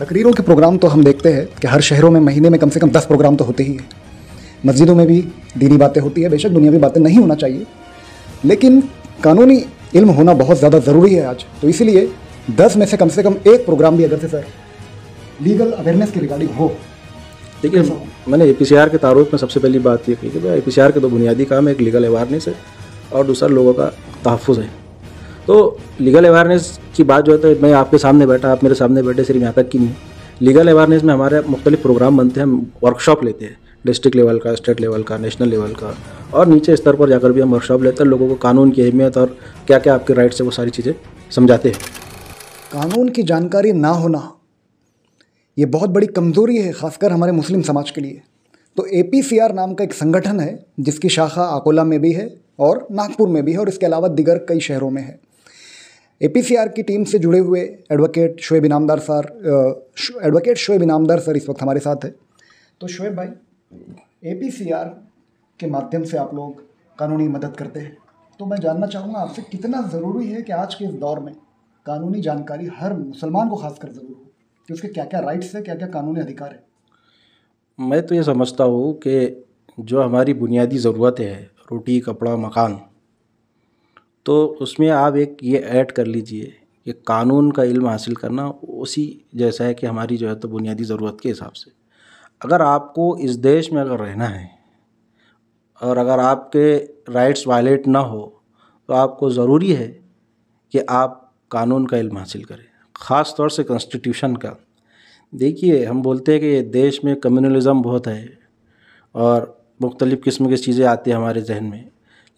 तकरीरों के प्रोग्राम तो हम देखते हैं कि हर शहरों में महीने में कम से कम दस प्रोग्राम तो होते ही हैं मस्जिदों में भी दीनी बातें होती है बेशक दुनियावी बातें नहीं होना चाहिए लेकिन कानूनी इल्म होना बहुत ज़्यादा ज़रूरी है आज तो इसीलिए दस में से कम से कम एक प्रोग्राम भी अगर से सर लीगल अवेयरनेस के रिगार्डिंग हो देखिए मैंने ए के तारुफ में सबसे पहली बात ये कही कि भाई ए के दो तो बुनियादी काम एक लीगल अवेयरनेस है और दूसरा लोगों का तहफ़ है तो लीगल अवेयरनेस की बात जो है तो मैं आपके सामने बैठा आप मेरे सामने बैठे सिर्फ यहाँ तक की नहीं लीगल अवेयरनेस में हमारे मुख्तलिफ प्रोग्राम बनते हैं हम वर्कशॉप लेते हैं डिस्ट्रिक्ट लेवल का स्टेट लेवल का नेशनल लेवल का और नीचे स्तर पर जाकर भी हम वर्कशॉप लेते हैं लोगों को कानून की अहमियत और क्या क्या आपके राइट्स है वो सारी चीज़ें समझाते हैं कानून की जानकारी ना होना ये बहुत बड़ी कमज़ोरी है ख़ासकर हमारे मुस्लिम समाज के लिए तो ए नाम का एक संगठन है जिसकी शाखा अकोला में भी है और नागपुर में भी है और इसके अलावा दिगर कई शहरों में है ए की टीम से जुड़े हुए advocate Shoaib Inamdar sir advocate Shoaib Inamdar sir इस वक्त हमारे साथ है तो शोएब भाई ए के माध्यम से आप लोग कानूनी मदद करते हैं तो मैं जानना चाहूँगा आपसे कितना ज़रूरी है कि आज के इस दौर में कानूनी जानकारी हर मुसलमान को खासकर ज़रूर हो कि उसके क्या क्या राइट्स हैं क्या क्या कानूनी अधिकार है मैं तो ये समझता हूँ कि जो हमारी बुनियादी ज़रूरतें हैं रोटी कपड़ा मकान तो उसमें आप एक ये ऐड कर लीजिए कि कानून का इल्म हासिल करना उसी जैसा है कि हमारी जो है तो बुनियादी ज़रूरत के हिसाब से अगर आपको इस देश में अगर रहना है और अगर आपके राइट्स वायलेट ना हो तो आपको ज़रूरी है कि आप कानून का इल्म हासिल करें ख़ास तौर से कॉन्स्टिट्यूशन का देखिए हम बोलते हैं कि देश में कम्युनलिज़म बहुत है और मुख्तलिफ़ किस्म की चीज़ें आती हैं हमारे जहन में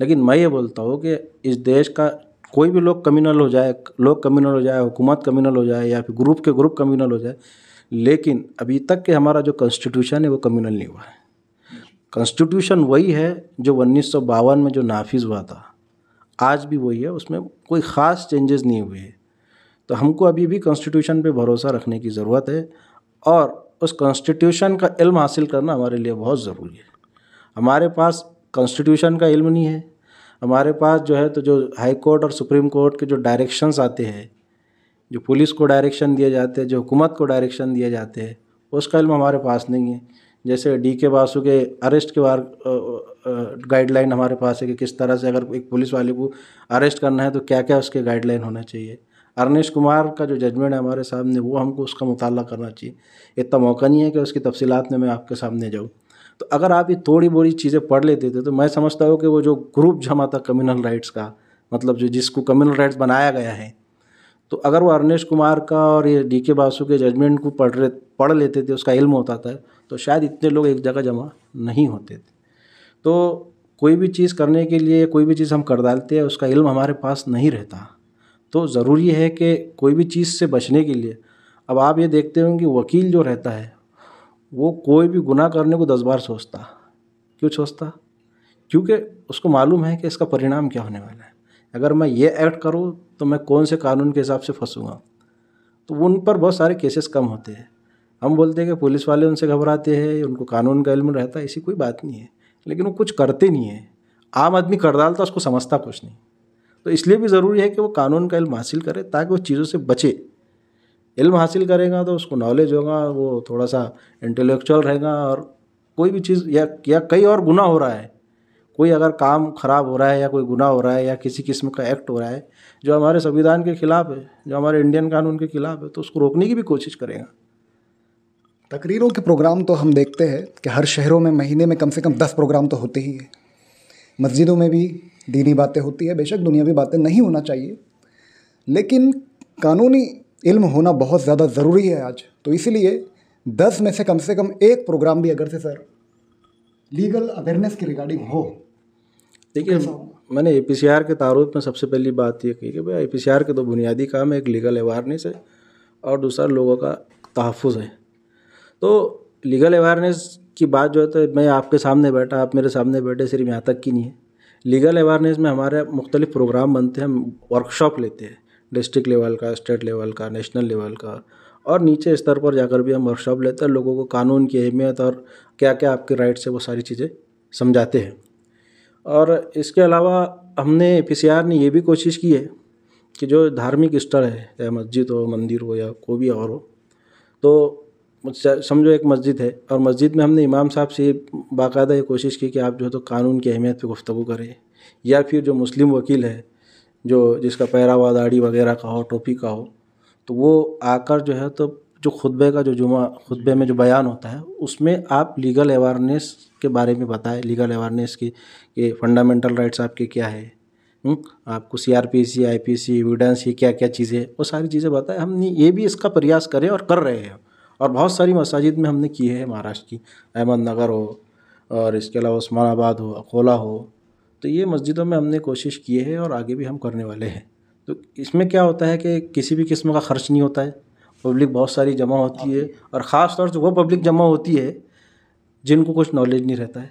लेकिन मैं ये बोलता हूँ कि इस देश का कोई भी लोग कम्युनल हो जाए लोग कम्युनल हो जाए हुकूमत कम्युनल हो जाए या फिर ग्रुप के ग्रुप कम्युनल हो जाए लेकिन अभी तक के हमारा जो कॉन्स्टिट्यूशन है वो कम्युनल नहीं हुआ है कॉन्स्टिट्यूशन वही है जो उन्नीस में जो नाफिज हुआ था आज भी वही है उसमें कोई ख़ास चेंजेस नहीं हुए हैं तो हमको अभी भी कॉन्स्टिट्यूशन पे भरोसा रखने की ज़रूरत है और उस कॉन्स्टिट्यूशन का इल्म हासिल करना हमारे लिए बहुत ज़रूरी है हमारे पास कॉन्स्टिट्यूशन का इल्म नहीं है हमारे पास जो है तो जो हाई कोर्ट और सुप्रीम कोर्ट के जो डायरेक्शंस आते हैं जो पुलिस को डायरेक्शन दिए जाते हैं जो हुकूमत को डायरेक्शन दिए जाते हैं उसका इल्म हमारे पास नहीं है जैसे डी के बासु के अरेस्ट के बार गाइडलाइन हमारे पास है कि किस तरह से अगर एक पुलिस वाले को अरेस्ट करना है तो क्या क्या उसके गाइडलाइन होना चाहिए अरनेश कुमार का जो जजमेंट है हमारे सामने वो हमको उसका मुताल करना चाहिए इतना मौका नहीं है कि उसकी तफसीत में मैं आपके सामने जाऊँ तो अगर आप ये थोड़ी बड़ी चीज़ें पढ़ लेते थे तो मैं समझता हूँ कि वो जो ग्रुप जमा था कम्युनल राइट्स का मतलब जो जिसको कम्युनल राइट्स बनाया गया है तो अगर वो अरनेश कुमार का और ये डी के बासु के जजमेंट को पढ़ रहे पढ़ लेते थे उसका इल्म होता था तो शायद इतने लोग एक जगह जमा नहीं होते थे तो कोई भी चीज़ करने के लिए कोई भी चीज़ हम कर डालते हैं उसका इल्म हमारे पास नहीं रहता तो ज़रूरी है कि कोई भी चीज़ से बचने के लिए अब आप ये देखते होंगे वकील जो रहता है वो कोई भी गुनाह करने को दस बार सोचता क्यों सोचता क्योंकि उसको मालूम है कि इसका परिणाम क्या होने वाला है अगर मैं ये एक्ट करूँ तो मैं कौन से कानून के हिसाब से फंसूँगा तो उन पर बहुत सारे केसेस कम होते हैं हम बोलते हैं कि पुलिस वाले उनसे घबराते हैं उनको कानून का इल्म रहता है ऐसी कोई बात नहीं है लेकिन वो कुछ करते नहीं है आम आदमी कर डालता तो उसको समझता कुछ नहीं तो इसलिए भी ज़रूरी है कि वो कानून का इल्म हासिल करे ताकि वो चीज़ों से बचे इल्म हासिल करेगा तो उसको नॉलेज होगा वो थोड़ा सा इंटेलेक्चुअल रहेगा और कोई भी चीज़ या या कई और गुना हो रहा है कोई अगर काम खराब हो रहा है या कोई गुना हो रहा है या किसी किस्म का एक्ट हो रहा है जो हमारे संविधान के खिलाफ है जो हमारे इंडियन कानून के खिलाफ है तो उसको रोकने की भी कोशिश करेगा तकरीरों के प्रोग्राम तो हम देखते हैं कि हर शहरों में महीने में कम से कम दस प्रोग्राम तो होते ही है मस्जिदों में भी दीनी बातें होती है बेशक दुनियावी बातें नहीं होना चाहिए लेकिन कानूनी इल्म होना बहुत ज़्यादा ज़रूरी है आज तो इसीलिए दस में से कम से कम एक प्रोग्राम भी अगर से सर लीगल अवेयरनेस के रिगार्डिंग हो देखिए मैंने ए के तारुफ में सबसे पहली बात ये कही कि भाई ए पी के दो तो बुनियादी काम है एक लीगल अवेयरनेस है और दूसरा लोगों का तहफ़ है तो लीगल अवेयरनेस की बात जो है तो मैं आपके सामने बैठा आप मेरे सामने बैठे सिर्फ यहाँ तक की नहीं है लीगल अवेयरनेस में हमारे मुख्तलिफ प्रोग्राम बनते हैं हम वर्कशॉप लेते हैं डिस्ट्रिक्ट लेवल का स्टेट लेवल का नेशनल लेवल का और नीचे स्तर पर जाकर भी हम वर्कशॉप लेते हैं लोगों को कानून की अहमियत और क्या क्या आपके राइट्स है वो सारी चीज़ें समझाते हैं और इसके अलावा हमने पी ने ये भी कोशिश की है कि जो धार्मिक स्थल है चाहे मस्जिद हो मंदिर हो या कोई भी और हो तो समझो एक मस्जिद है और मस्जिद में हमने इमाम साहब से बाकायदा ये कोशिश की कि आप जो है तो कानून की अहमियत पे गुफ्तु करें या फिर जो मुस्लिम वकील है जो जिसका पहरावा दाढ़ी वगैरह का हो टोपी का हो तो वो आकर जो है तो जो खुतबे का जो जुमा खुतबे में जो बयान होता है उसमें आप लीगल अवेयरनेस के बारे में बताएं लीगल अवेयरनेस की कि फंडामेंटल राइट्स आपके क्या है हुँ? हम्म, आपको C R P C I P C evidence ये क्या क्या चीज़ें वो सारी चीज़ें बताएं हम ये भी इसका प्रयास करें और कर रहे हैं और बहुत सारी मसाजिद में हमने की है महाराष्ट्र की अहमदनगर हो और इसके अलावा उस्मानाबाद हो अकोला हो तो ये मस्जिदों में हमने कोशिश की है और आगे भी हम करने वाले हैं तो इसमें क्या होता है कि किसी भी किस्म का खर्च नहीं होता है पब्लिक बहुत सारी जमा होती है हाँ। और ख़ास तौर से वो पब्लिक जमा होती है जिनको कुछ नॉलेज नहीं रहता है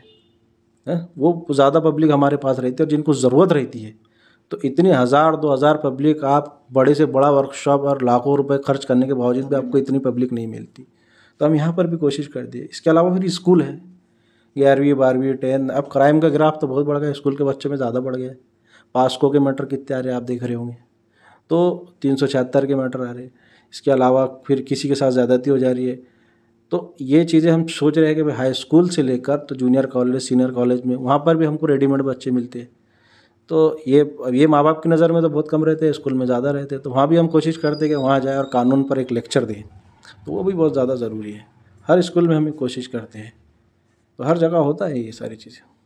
हाँ, वो ज़्यादा पब्लिक हमारे पास रहती है और जिनको ज़रूरत रहती है तो इतनी हज़ार दो हज़ार पब्लिक आप बड़े से बड़ा वर्कशॉप और लाखों रुपए खर्च करने के बावजूद भी हाँ। आपको इतनी पब्लिक नहीं मिलती तो हम यहाँ पर भी कोशिश कर दिए इसके अलावा फिर स्कूल है ग्यारहवीं बारहवीं टेन अब क्राइम का ग्राफ तो बहुत बढ़ गया स्कूल के बच्चों में ज़्यादा बढ़ गया है पास्को के मैटर कितने आ रहे हैं आप देख रहे होंगे तो तीन सौ छिहत्तर के मैटर आ रहे हैं इसके अलावा फिर किसी के साथ ज्यादाती हो जा रही है तो ये चीज़ें हम सोच रहे हैं कि भाई हाई स्कूल से लेकर तो जूनियर कॉलेज सीनियर कॉलेज में वहाँ पर भी हमको रेडीमेड बच्चे मिलते हैं तो ये अब ये माँ बाप की नज़र में तो बहुत कम रहते हैं स्कूल में ज़्यादा रहते हैं तो वहाँ भी हम कोशिश करते हैं कि वहाँ जाए और कानून पर एक लेक्चर दें तो वो भी बहुत ज़्यादा ज़रूरी है हर स्कूल में हम कोशिश करते हैं तो हर जगह होता है ये सारी चीज़ें